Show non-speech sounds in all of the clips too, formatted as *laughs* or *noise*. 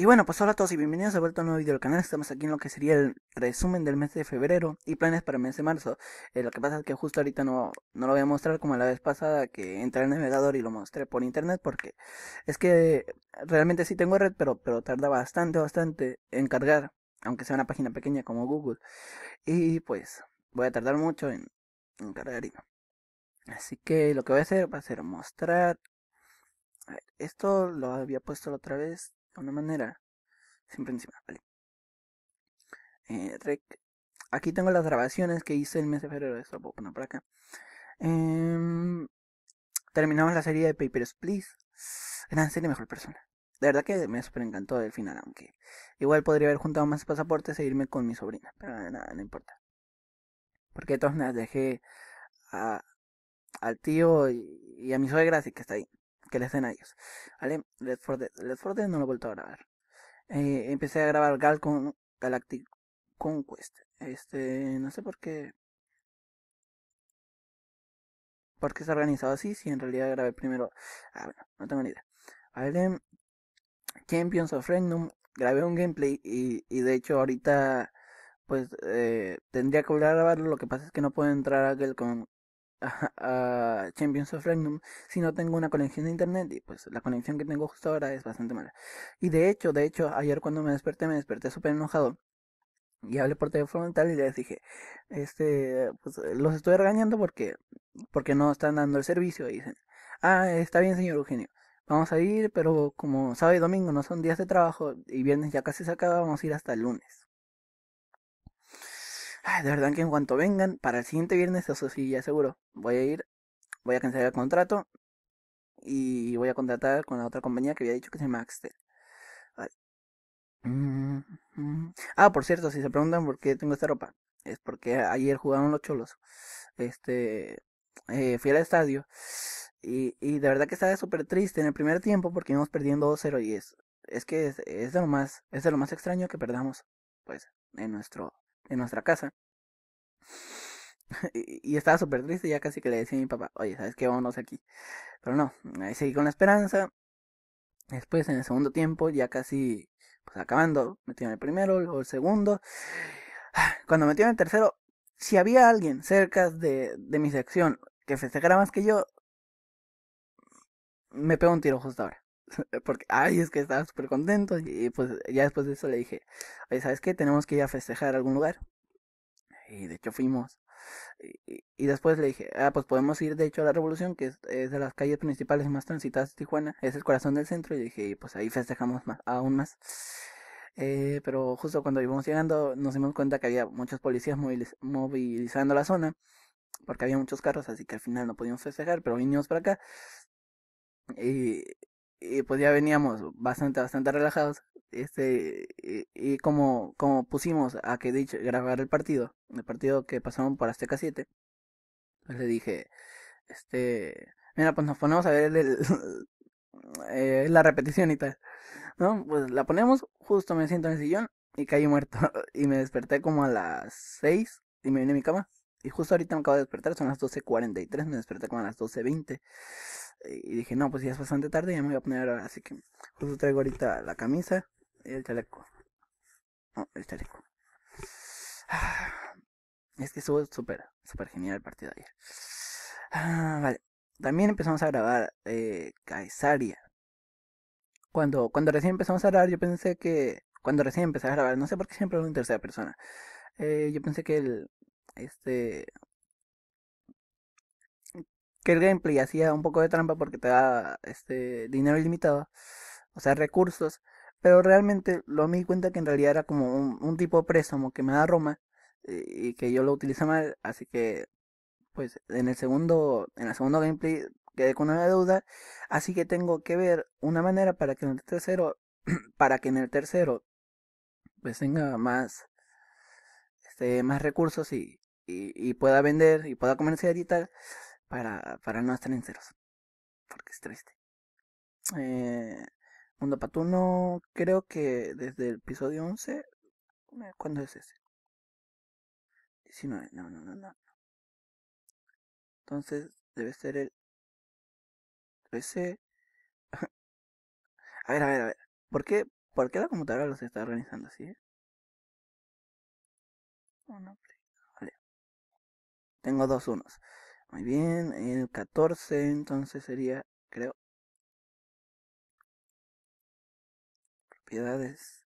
Y bueno, pues hola a todos y bienvenidos de vuelta a un nuevo video del canal. Estamos aquí en lo que sería el resumen del mes de febrero y planes para el mes de marzo. Eh, lo que pasa es que justo ahorita no, no lo voy a mostrar como la vez pasada que entré el navegador y lo mostré por internet porque es que realmente sí tengo red, pero, pero tarda bastante, bastante en cargar, aunque sea una página pequeña como Google. Y pues voy a tardar mucho en, en cargar Así que lo que voy a hacer va a ser mostrar... A ver, esto lo había puesto la otra vez una manera. Siempre encima, vale. Eh, Aquí tengo las grabaciones que hice el mes de febrero. Esto lo puedo poner por acá. Em, terminamos la serie de Papers, Please. Gran serie, mejor persona. De verdad que me super encantó el final, aunque igual podría haber juntado más pasaportes e irme con mi sobrina. Pero nada, no importa. Porque de todas dejé al tío y, a mi suegra, así que está ahí que le hacen a ellos. ¿Vale? let's for Dead. let's for Dead no lo he vuelto a grabar. Eh, empecé a grabar Gal Galactic Conquest. Este, no sé por qué. Porque qué ha organizado así? Si en realidad grabé primero. Ah, bueno, no tengo ni idea. ¿Vale? Champions of random, Grabé un gameplay y, de hecho ahorita pues eh, tendría que volver a grabarlo. Lo que pasa es que no puedo entrar a Gal con a, Champions of Random si no tengo una conexión de internet y pues la conexión que tengo justo ahora es bastante mala. Y de hecho, de hecho, ayer cuando me desperté, me desperté súper enojado y hablé por teléfono y tal y les dije, este, pues los estoy regañando porque, porque no están dando el servicio y dicen, ah, está bien señor Eugenio, vamos a ir, pero como sábado y domingo no son días de trabajo y viernes ya casi se acaba, vamos a ir hasta el lunes de verdad que en cuanto vengan, para el siguiente viernes, eso sí, ya seguro. Voy a ir, voy a cancelar el contrato y voy a contratar con la otra compañía que había dicho que se llama Axtel. Vale. Mm, mm. Ah, por cierto, si se preguntan por qué tengo esta ropa, es porque ayer jugaron los cholos. Este, eh, fui al estadio y, y de verdad que estaba súper triste en el primer tiempo porque íbamos perdiendo 2-0 y es, es que es, de lo más, es de lo más extraño que perdamos, pues, en nuestro en nuestra casa. y, estaba súper triste, ya casi que le decía a mi papá, oye, ¿sabes qué? Vámonos aquí. Pero no, ahí seguí con la esperanza. Después, en el segundo tiempo, ya casi pues acabando, metí en el primero, luego el segundo. Cuando metí en el tercero, si había alguien cerca de, de mi sección que festejara más que yo, me pego un tiro justo ahora. *laughs* porque, ay, es que estaba súper contento. Y pues ya después de eso le dije, ay ¿sabes qué? Tenemos que ir a festejar algún lugar. Y de hecho fuimos. Y, después le dije, ah, pues podemos ir de hecho a la Revolución, que es, de las calles principales más transitadas de Tijuana, es el corazón del centro. Y dije, pues ahí festejamos más, aún más. Eh, pero justo cuando íbamos llegando nos dimos cuenta que había muchos policías movilizando la zona, porque había muchos carros, así que al final no pudimos festejar, pero vinimos para acá. Y, y pues ya veníamos bastante, bastante relajados. Este, y, como, como pusimos a que dicho, grabar el partido, el partido que pasaron por Azteca 7, pues le dije, este, mira, pues nos ponemos a ver el, *laughs* eh, la repetición y tal. No, pues la ponemos, justo me siento en el sillón y caí muerto. *laughs* Y me desperté como a las 6 y me vine a mi cama. Y justo ahorita me acabo de despertar, son las 12.43, me desperté como a las 12.20. Y dije, no, pues ya es bastante tarde, ya me voy a poner ahora. Así que justo traigo ahorita la camisa y el chaleco. No, el chaleco. *sighs* Es que estuvo súper, súper genial el partido de ayer. Ah, vale. También empezamos a grabar eh, Cuando, cuando recién empezamos a grabar, yo pensé que. Cuando recién empecé a grabar, no sé por qué siempre hablo en tercera persona. Eh, yo pensé que el. Este que el gameplay hacía un poco de trampa porque te da este dinero ilimitado, o sea, recursos, pero realmente lo me di cuenta que en realidad era como un, tipo de préstamo que me da Roma eh, y, que yo lo utilizo mal, así que pues en el segundo en el segundo gameplay quedé con una deuda, así que tengo que ver una manera para que en el tercero *clears throat* para que en el tercero pues tenga más este más recursos y, y, y pueda vender y pueda comerciar y tal para, para no estar en ceros Porque es triste. Eh, Mundo Patuno, creo que desde el episodio 11. Eh, ¿Cuándo es ese? 19, no, no, no, no. Entonces, debe ser el 13. *laughs* a ver, a ver, a ver. ¿Por qué, por qué la computadora los está organizando así? Eh? vale. Tengo dos unos. Muy bien, el 14 entonces sería, creo. Propiedades.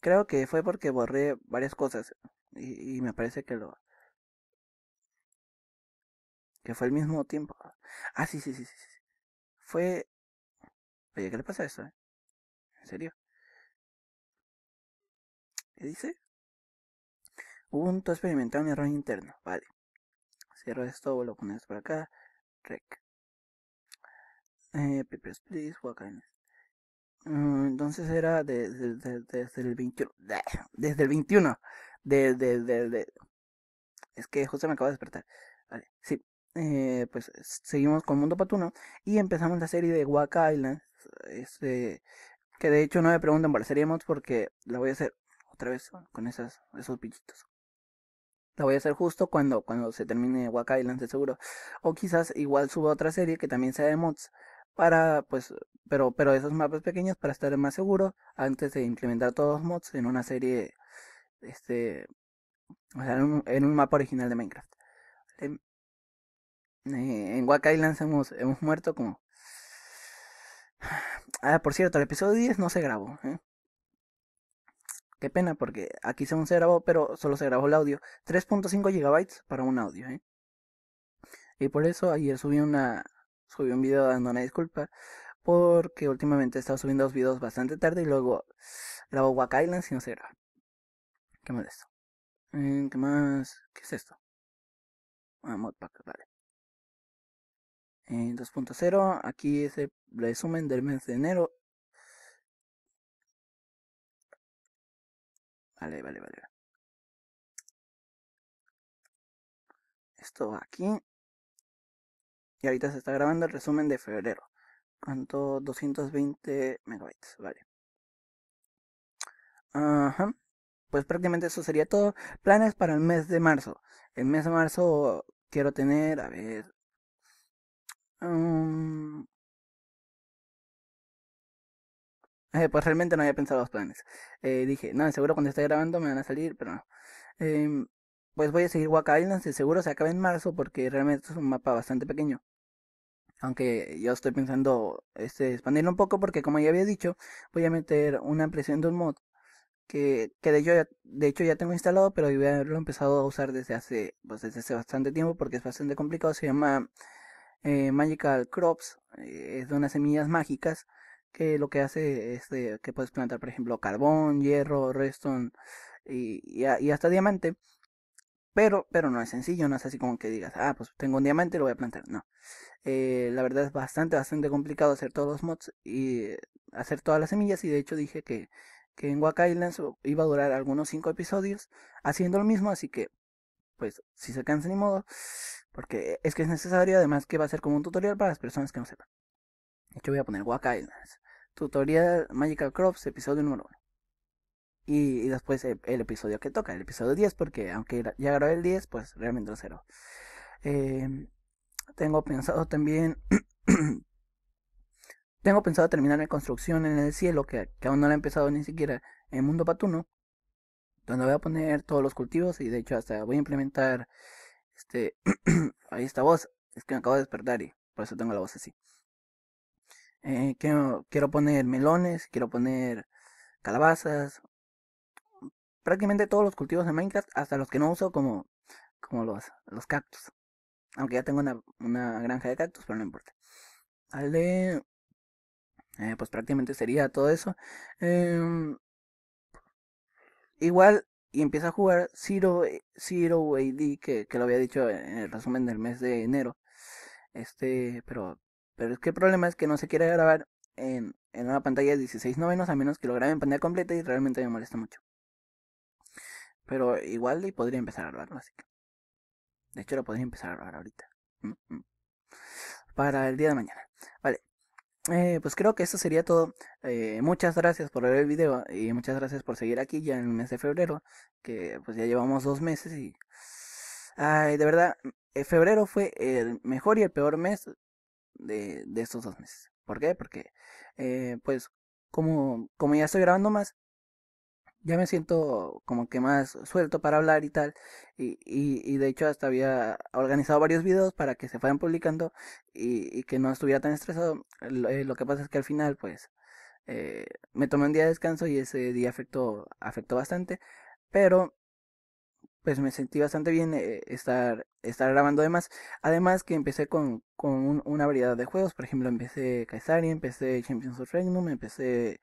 Creo que fue porque borré varias cosas y, me parece que lo... Que fue al mismo tiempo. Ah, sí, sí, sí, sí. Fue... Oye, ¿qué le pasa a eso? Eh? ¿En serio? ¿Qué dice? punto ha un error interno. Vale. Cierro esto, lo pones por acá. Rec. Eh, please please, Island mm, Entonces era desde, desde el 21. desde el 21. Desde, Es que justo me acabo de despertar. Vale, sí. Eh, pues seguimos con Mundo Patuno y empezamos la serie de Waka Island. Este, que de hecho no me preguntan por la mods porque la voy a hacer otra vez con esas, esos pillitos. La voy a hacer justo cuando, cuando se termine Waka Island, de seguro. O quizás igual suba otra serie que también sea de mods. Para, pues, pero, pero esos mapas pequeños para estar más seguro antes de implementar todos los mods en una serie, este, o sea, en un, mapa original de Minecraft. Em, eh, en Waka Islands hemos, hemos muerto como... *sighs* Ah, por cierto, el episodio 10 no se grabó. ¿eh? Qué pena, porque aquí según se grabó, pero solo se grabó el audio. 3.5 gigabytes para un audio, ¿eh? Y por eso ayer subí una subí un video dando una disculpa porque últimamente he estado subiendo los videos bastante tarde y luego grabo Wack Island si no se graba. ¿Qué mal esto? Eh, ¿Qué más? ¿Qué es esto? Ah, modpack, vale. 2.0, eh, aquí es el resumen del mes de enero Vale, vale, vale. Esto va aquí. Y ahorita se está grabando el resumen de febrero. ¿Cuánto? 220 megabytes. Vale. Ajá. Pues prácticamente eso sería todo. Planes para el mes de marzo. El mes de marzo quiero tener, a ver. Mm. Eh, pues realmente no había pensado los planes. Eh, dije, no, seguro cuando esté grabando me van a salir, pero no. Em, pues voy a seguir Waka Islands y seguro se acaba en marzo porque realmente es un mapa bastante pequeño. Aunque yo estoy pensando este, expandirlo un poco porque como ya había dicho, voy a meter una ampliación de un mod que, que de, hecho ya, de hecho ya tengo instalado, pero yo haberlo empezado a usar desde hace, pues desde hace bastante tiempo porque es bastante complicado. Se llama eh, Magical Crops, es de unas semillas mágicas lo que hace es que puedes plantar, por ejemplo, carbón, hierro, redstone y, hasta diamante. Pero, pero no es sencillo, no es así como que digas, ah, pues tengo un diamante y lo voy a plantar. No. Eh, la verdad es bastante, bastante complicado hacer todos los mods y eh, hacer todas las semillas. Y de hecho dije que, que en Waka Islands iba a durar algunos 5 episodios haciendo lo mismo. Así que, pues, si se cansa ni modo, porque es que es necesario. Además, que va a ser como un tutorial para las personas que no sepan. De hecho, voy a poner Waka Islands. Tutoría Magical Crops, episodio número 1. Y, después eh, el, episodio que toca, el episodio 10, porque aunque ya grabé el 10, pues realmente lo cero. Em, tengo pensado también... *clears throat* tengo pensado terminar la construcción en el cielo, que, aún no la he empezado ni siquiera, en Mundo Patuno, donde voy a poner todos los cultivos y de hecho hasta voy a implementar... Este, *clears throat* ahí está voz, es que me acabo de despertar y por eso tengo la voz así. Eh, quiero, poner melones, quiero poner calabazas, prácticamente todos los cultivos de Minecraft, hasta los que no uso como, como los, los cactus. Aunque ya tengo una, una granja de cactus, pero no importa. Eh, pues prácticamente sería todo eso. Em, igual, y empieza a jugar Zero, eh, Zero AD, que, que lo había dicho en el resumen del mes de enero. Este, pero pero es que el problema es que no se quiere grabar en, en una pantalla de 16 novenos a menos que lo grabe en pantalla completa y realmente me molesta mucho. Pero igual y podría empezar a grabarlo, así que. De hecho lo podría empezar a grabar ahorita. Mm, mm. Para el día de mañana. Vale. Eh, pues creo que eso sería todo. Eh, muchas gracias por ver el video y muchas gracias por seguir aquí ya en el mes de febrero, que pues ya llevamos dos meses y... Ay, de verdad, eh, febrero fue el mejor y el peor mes de, estos dos meses. ¿Por qué? Porque, eh, pues, como, como ya estoy grabando más, ya me siento como que más suelto para hablar y tal. Y, y, de hecho hasta había organizado varios videos para que se fueran publicando y, y que no estuviera tan estresado. Lo, eh, que pasa es que al final pues eh, me tomé un día de descanso y ese día afectó, afectó bastante. Pero pues me sentí bastante bien eh, estar, estar grabando además. Además que empecé con, con una variedad de juegos, por ejemplo empecé Kaisari, empecé Champions of Regnum, empecé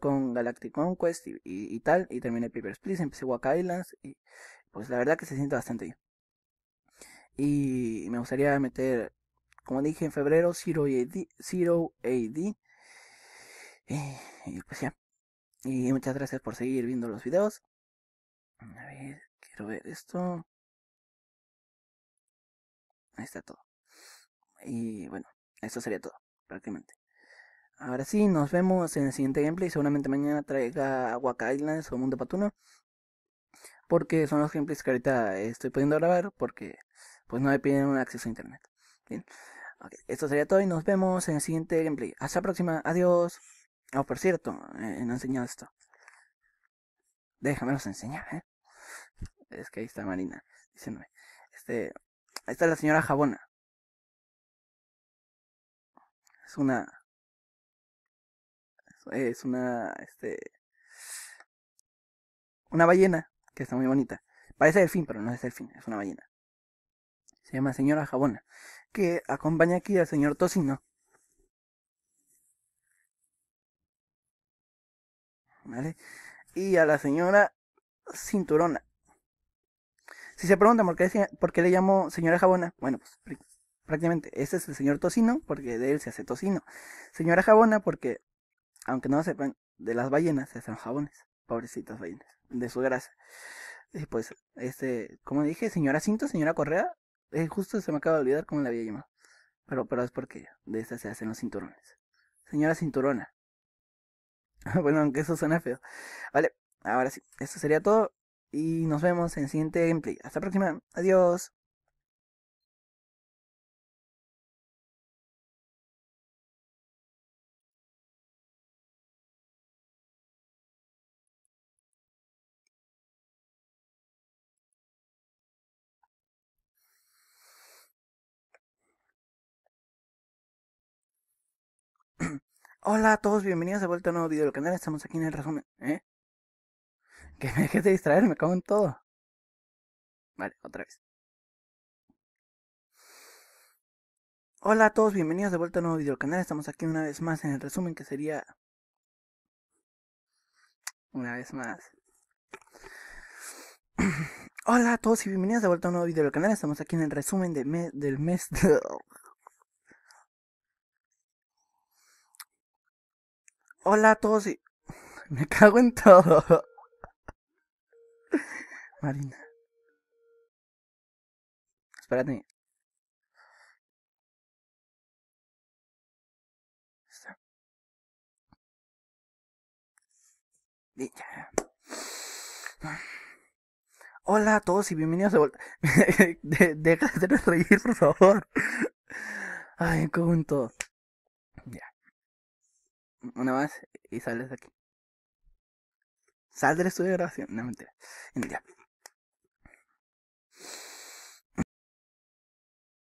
con Galactic Conquest y, y, tal, y terminé Papers, Please, empecé Waka Islands y pues la verdad que se siente bastante bien. Y me gustaría meter, como dije en febrero, Zero AD, Y, eh, y pues ya. Y muchas gracias por seguir viendo los videos. A ver, Quiero ver esto. Ahí está todo. Y bueno, eso sería todo, prácticamente. Ahora sí, nos vemos en el siguiente gameplay. Seguramente mañana traiga Waka Islands o Mundo Patuno. Porque son los gameplays que ahorita estoy pudiendo grabar. Porque pues no me piden un acceso a internet. Bien. esto sería todo y nos vemos en el siguiente gameplay. Hasta la próxima. Adiós. Oh, por cierto, eh, no he enseñado esto. Déjamelos enseñar, eh. Es que ahí está Marina. Dice Este, ahí está la señora Jabona. Es una... Es una... Este... Una ballena, que está muy bonita. Parece delfín, pero no es delfín, es una ballena. Se llama señora Jabona, que acompaña aquí al señor Tocino. ¿Vale? Y a la señora Cinturona. Si se preguntan por qué, por qué le llamo señora jabona, bueno, pues prácticamente ese es el señor tocino, porque de él se hace tocino. Señora jabona, porque, aunque no sepan, de las ballenas se hacen jabones, pobrecitas ballenas, de su grasa. Y pues, este, como dije, señora Cinto, señora Correa, eh, justo se me acaba de olvidar cómo la había llamado. Pero, pero es porque de esta se hacen los cinturones. Señora Cinturona. *laughs* bueno, aunque eso suena feo. Vale, ahora sí, esto sería todo y nos vemos en el siguiente gameplay. Hasta la próxima. Adiós. *clears throat* Hola a todos, bienvenidos de vuelta a un nuevo video del canal, estamos aquí en el resumen, ¿eh? Que me dejes de distraer, me cago en todo. Vale, otra vez. Hola a todos, bienvenidos de vuelta a un nuevo video del canal. Estamos aquí una vez más en el resumen que sería... Una vez más. *clears throat* Hola a todos y bienvenidos de vuelta a un nuevo video del canal. Estamos aquí en el resumen de mes... del mes *laughs* Hola a todos y... Me cago en todo. Marina. Espérate. Hola a todos y bienvenidos de vuelta. *laughs* deja de reír, por favor. Ay, en todo. Ya. Una más y sales de aquí. Sal del estudio de grabación. No, mentira. ya